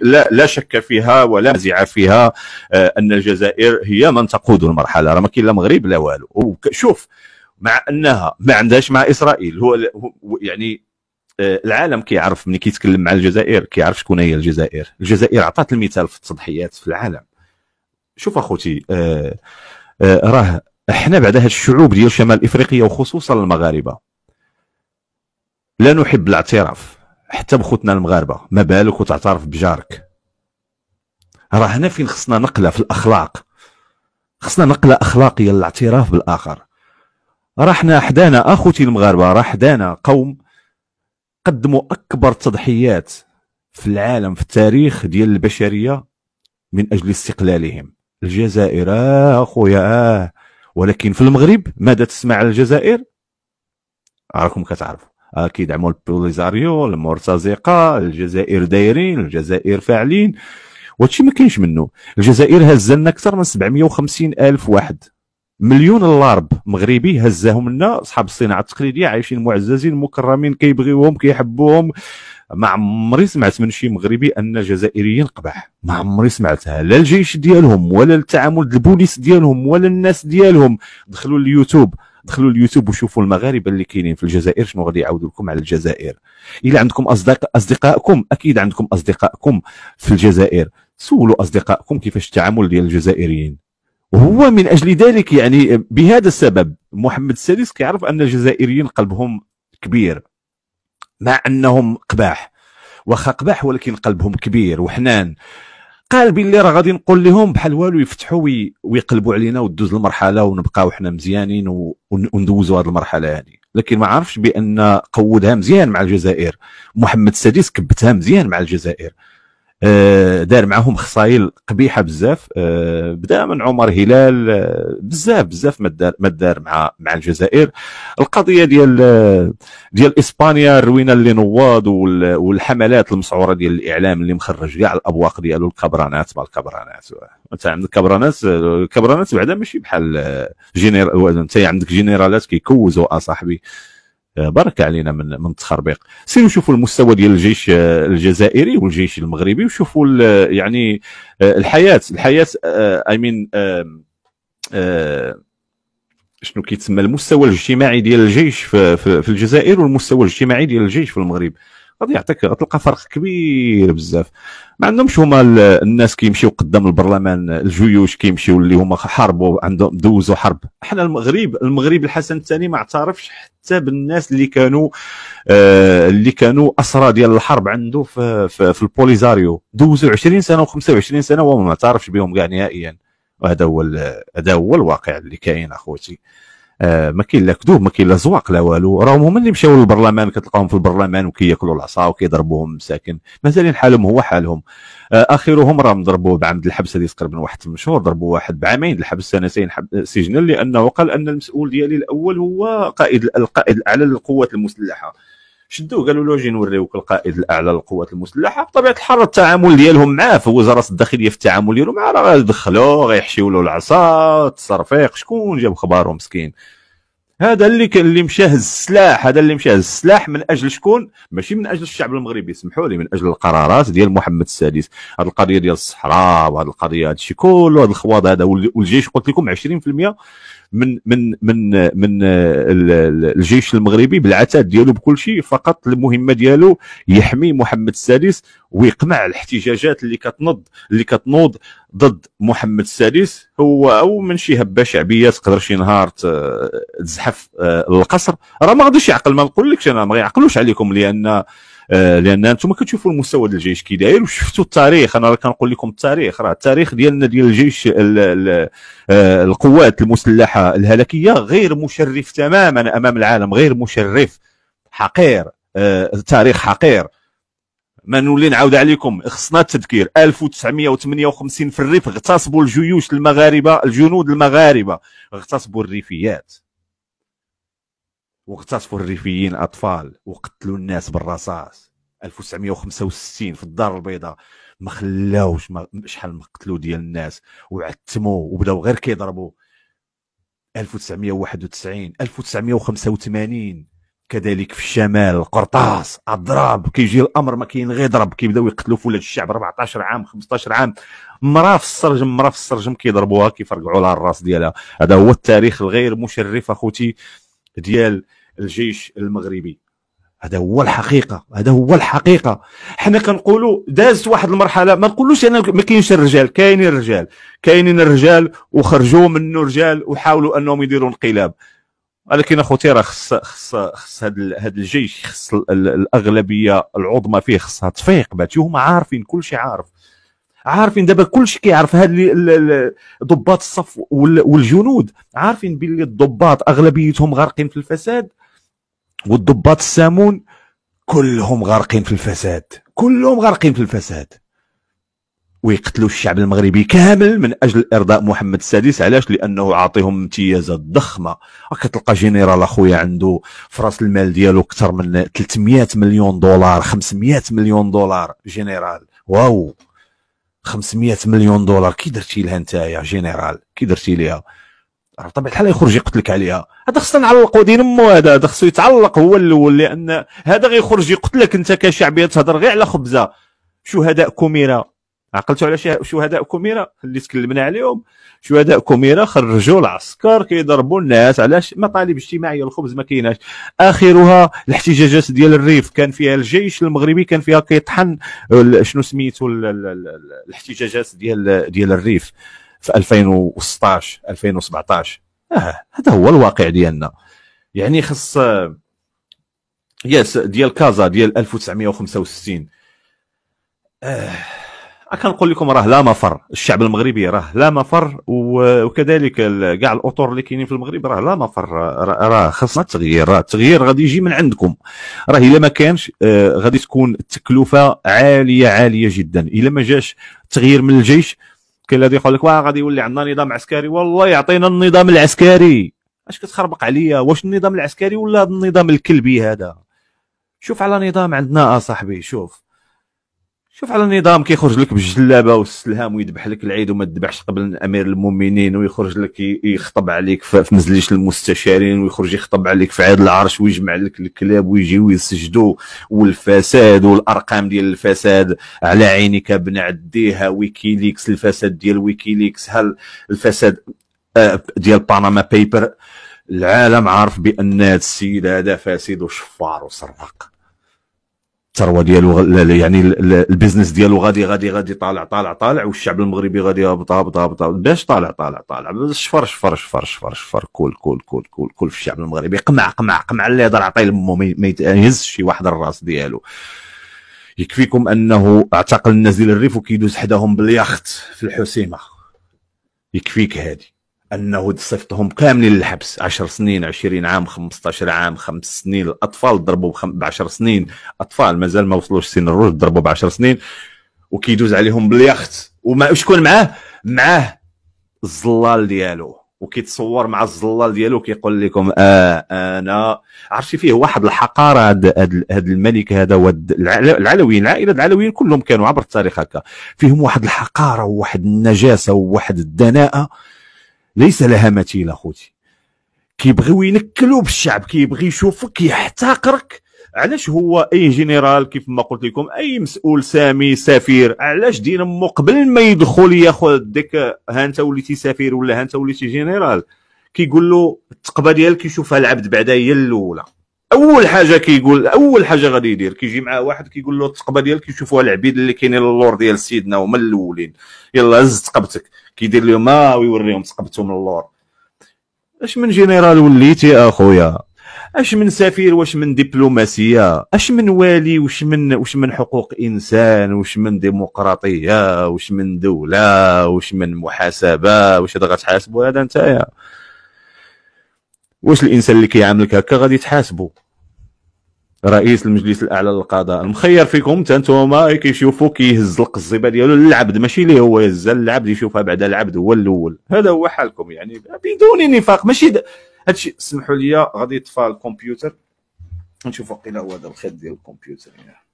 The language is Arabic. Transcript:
لا, لا شك فيها ولا نزع فيها آه، ان الجزائر هي من تقود المرحله راه ما كاين لا مغرب لا والو شوف مع انها ما عندهاش مع اسرائيل هو يعني آه، العالم كيعرف ملي كيتكلم مع الجزائر كيعرف شكون هي الجزائر الجزائر عطات المثال في التضحيات في العالم شوف اخوتي آه، راه احنا بعد هاد الشعوب ديال شمال افريقيا وخصوصا المغاربه لا نحب الاعتراف حتى بخوتنا المغاربه ما بالك وتعترف بجارك راه هنا فين خصنا نقله في الاخلاق خصنا نقله اخلاقيه للاعتراف بالاخر راه حنا حدانا اخوتي المغاربه راه حدانا قوم قدموا اكبر التضحيات في العالم في التاريخ ديال البشريه من اجل استقلالهم الجزائر آه اخويا آه ولكن في المغرب ماذا تسمع على الجزائر راكم كتعرفوا كيدعموا البوليزاريو المرتزقه الجزائر دايرين الجزائر فاعلين وهادشي ما كاينش منه الجزائر هزلنا لنا اكثر من 750 الف واحد مليون اللارب مغربي هزاهم لنا اصحاب الصناعه التقليديه عايشين معززين مكرمين كيبغيوهم كيحبوهم ما عمري سمعت من شي مغربي ان الجزائريين قباح ما عمري سمعتها لا الجيش ديالهم ولا التعامل البوليس ديالهم ولا الناس ديالهم دخلوا اليوتيوب دخلوا اليوتيوب وشوفوا المغاربه اللي كاينين في الجزائر شنو غادي يعاودوا لكم على الجزائر الا عندكم اصدقاء اصدقائكم اكيد عندكم اصدقائكم في الجزائر سولوا اصدقائكم كيفاش التعامل ديال الجزائريين وهو من اجل ذلك يعني بهذا السبب محمد السادس كيعرف ان الجزائريين قلبهم كبير مع انهم قباح واخا قباح ولكن قلبهم كبير وحنان قال باللي راه غادي نقول لهم بحال والو يفتحوا ويقلبوا علينا ودوز المرحله ونبقاو حنا مزيانين وندوزوا هذه المرحله يعني لكن ما عرفش بان قودها مزيان مع الجزائر محمد السادس كبتها مزيان مع الجزائر آه، دار معاهم خصايل قبيحه بزاف آه، بدا من عمر هلال آه، بزاف بزاف ما دار ما دار مع مع الجزائر القضيه ديال ديال اسبانيا الروينه اللي نواض والحملات المسعوره ديال الاعلام اللي مخرج كاع الابواق ديالو الكبرانات مع الكبرانات انت عندك كبرانات الكبرانات بعدا ماشي بحال جينيرال انت عندك جينيرالات كيكوزوا اصاحبي آه، بركه علينا من من التخربيق سيروا شوفوا المستوى ديال الجيش آه، الجزائري والجيش المغربي وشوفوا آه، يعني الحياه الحياه اي مين شنو كيتسمى المستوى الاجتماعي ديال الجيش في, في الجزائر والمستوى الاجتماعي ديال الجيش في المغرب غادي يعطيك غتلقى فرق كبير بزاف ما عندهمش هما الناس كيمشيو قدام البرلمان الجيوش كيمشيو اللي هما حاربوا عندهم دوزوا حرب حنا المغرب المغرب الحسن الثاني ما اعترفش حتى بالناس اللي كانوا آه اللي كانوا اسرى ديال الحرب عنده في, في, في البوليزاريو دوزوا 20 سنه و25 سنه وما اعترفش بهم كاع نهائيا وهذا هو هذا هو الواقع اللي كاين اخوتي آه آه، ما كاين لا كذوب ما كاين لا زواق لا والو راهم هما اللي مشاو للبرلمان كتلقاهم في البرلمان وكياكلوا العصا وكيضربوهم مساكن مازالين حالهم هو حالهم آه، اخرهم راهم ضربوه بعمد الحبس هذه تقريبا واحد ثمان شهور ضربوا واحد بعامين الحبس سنتين سجنا لانه قال ان المسؤول ديالي الاول هو قائد القائد الاعلى للقوات المسلحه شدوه قالوا له جي نوريوك القائد الاعلى للقوات المسلحه بطبيعه الحال التعامل ديالهم معاه في وزاره الداخليه في التعامل ديالهم معاه راه غيدخلوه غيحشيو له العصا التصرفيق شكون جاب خبارهم مسكين هذا اللي كان اللي مشى هز السلاح هذا اللي مشى هز السلاح من اجل شكون ماشي من اجل الشعب المغربي سمحوا لي من اجل القرارات ديال محمد السادس هذه القضيه ديال الصحراء وهذه القضيه هذا الشيء كله هذا الخواض هذا والجيش قلت لكم 20% من من من من الجيش المغربي بالعتاد ديالو بكل شيء فقط المهمه ديالو يحمي محمد السادس ويقمع الاحتجاجات اللي كتنض اللي كتنوض ضد محمد السادس هو او من شي هبه شعبيه تقدر شي نهار تزحف آه، القصر راه ما غاديش يعقل ما نقولكش انا ما يعقلوش عليكم لان آه، لان انتم كتشوفوا المستوى ديال الجيش كي داير وشفتوا التاريخ انا راه كنقول لكم التاريخ راه التاريخ ديالنا ديال الجيش آه، القوات المسلحه الهلكيه غير مشرف تماما امام العالم غير مشرف حقير آه، تاريخ حقير ما نولي نعاود عليكم خصنا التذكير 1958 في الريف اغتصبوا الجيوش المغاربه الجنود المغاربه اغتصبوا الريفيات واغتصبوا الريفيين اطفال وقتلوا الناس بالرصاص 1965 في الدار البيضاء ما خلاوش شحال ما قتلوا ديال الناس وعتموا وبداو غير كيضربوا 1991 1985 كذلك في الشمال القرطاس اضراب كيجي الامر ما كاين غير ضرب كيبداو يقتلوا في ولاد الشعب 14 عام 15 عام مراه في السرجم مراه في السرجم كيضربوها كيفرقعوا لها الراس ديالها هذا هو التاريخ الغير مشرف اخوتي ديال الجيش المغربي هذا هو الحقيقه هذا هو الحقيقه حنا كنقولوا دازت واحد المرحله ما نقولوش انا ما كاينش الرجال كاينين الرجال كاينين الرجال وخرجوا منه رجال وحاولوا انهم يديروا انقلاب ولكن اخوتي راه خص خص خص هذا الجيش خص الاغلبيه العظمى فيه خصها تفيق باتي هما عارفين كلشي عارف عارفين دابا كلشي كيعرف هاد ضباط الصف والجنود عارفين باللي الضباط اغلبيتهم غارقين في الفساد والضباط السامون كلهم غارقين في الفساد كلهم غارقين في الفساد ويقتلوا الشعب المغربي كامل من اجل ارضاء محمد السادس علاش لانه عاطيهم امتيازات ضخمه كتلقى جنرال اخويا عنده في راس المال ديالو اكثر من 300 مليون دولار 500 مليون دولار جنرال واو 500 مليون دولار كي درتي لها نتايا جنرال كي درتي ليها راه طبيعه الحال يخرج يقتلك عليها هذا خصنا نعلقوا دينمو هذا هذا خصو يتعلق هو الاول لان هذا غيخرج يقتلك انت كشعبيه تهضر غير على خبزه شهداء كوميرا عقلتوا على شهداء كوميرا اللي تكلمنا عليهم شهداء كوميرا خرجوا العسكر كيضربوا الناس علاش مطالب اجتماعيه الخبز ما كايناش اخرها الاحتجاجات ديال الريف كان فيها الجيش المغربي كان فيها كيطحن شنو سميتو الاحتجاجات ديال ديال الريف في 2016 2017 اه هذا هو الواقع ديالنا يعني خص آه، يس ديال كازا ديال 1965 اه كنقول لكم راه لا مفر الشعب المغربي راه لا مفر وكذلك كاع الاطر اللي كاينين في المغرب راه لا مفر راه خاصنا التغيير راه التغيير غادي يجي من عندكم راه الا ما كانش آه، غادي تكون التكلفه عاليه عاليه جدا الا ما جاش تغيير من الجيش كاين اللي يقول لك واه غادي يولي عندنا نظام عسكري والله يعطينا النظام العسكري اش كتخربق عليا واش النظام العسكري ولا النظام الكلبي هذا شوف على نظام عندنا اصاحبي آه، شوف شوف على النظام كيخرج لك بالجلابه والسلهام ويذبح لك العيد وما تذبحش قبل امير المؤمنين ويخرج لك يخطب عليك في مجلس المستشارين ويخرج يخطب عليك في عيد العرش ويجمع لك الكلاب ويجي ويسجدوا والفساد والارقام ديال الفساد على عينك ابن عديها ويكيليكس الفساد ديال ويكيليكس هل الفساد آه، ديال بنما بيبر العالم عارف بان هذا السيد هذا فاسد وشفار وسراق الثروه ديالو يعني البيزنس ديالو غادي غادي غادي طالع طالع طالع والشعب المغربي غادي هابط هابط هابط باش طالع طالع طالع شفر شفر شفر شفر شفر كل كل كل كل كل في الشعب المغربي قمع قمع قمع اللي يهضر عطيه لمو ما يهزش شي واحد الراس ديالو يكفيكم انه اعتقل الناس ديال الريف وكيدوز حداهم باليخت في الحسيمه يكفيك هادي انه صفتهم كاملين للحبس 10 سنين 20 عام 15 عام 5 سنين الاطفال ضربوا ب 10 سنين اطفال مازال ما وصلوش سن الرشد ضربوا ب 10 سنين وكيدوز عليهم باليخت وشكون معاه معاه الظلال ديالو وكيتصور مع الظلال ديالو كيقول لكم آه انا عرفتي فيه واحد الحقاره هاد هاد الملك هذا العلويين العائله العلويين كلهم كانوا عبر التاريخ هكا فيهم واحد الحقاره وواحد النجاسه وواحد الدناءه ليس لها مثيل اخوتي كيبغيو ينكلوا بالشعب كيبغي يشوفك يحتقرك علاش هو اي جنرال كيف ما قلت لكم اي مسؤول سامي سفير علاش مو قبل ما يدخل ياخذ ديك ها انت وليتي سفير ولا ها انت وليتي جنرال كيقول له التقبه ديالك يشوفها العبد بعدا هي الاولى اول حاجه كيقول كي اول حاجه غادي يدير كيجي معاه واحد كيقول كي له التقبه ديالك كيشوفوها العبيد اللي كاينين اللور ديال سيدنا هما الاولين يلا هز تقبتك كيدير لهم ما ويوريهم ثقبته من اللور اش من جنرال وليتي اخويا اش من سفير واش من دبلوماسيه اش من والي واش من واش من حقوق انسان واش من ديمقراطيه واش من دوله واش من محاسبه واش غتحاسبوا هذا نتايا واش الانسان اللي كيعاملك هكا غادي تحاسبه رئيس المجلس الاعلى للقضاء المخير فيكم حتى نتوما كيشوفوا كيهز القزيبه ديالو للعبد ماشي اللي هو يهزها للعبد يشوفها بعد العبد هو الاول هذا هو حالكم يعني بدون نفاق ماشي هادشي سمحوا لي غادي يطفى الكمبيوتر نشوفوا قيل هو هذا الخيط ديال الكمبيوتر يعني.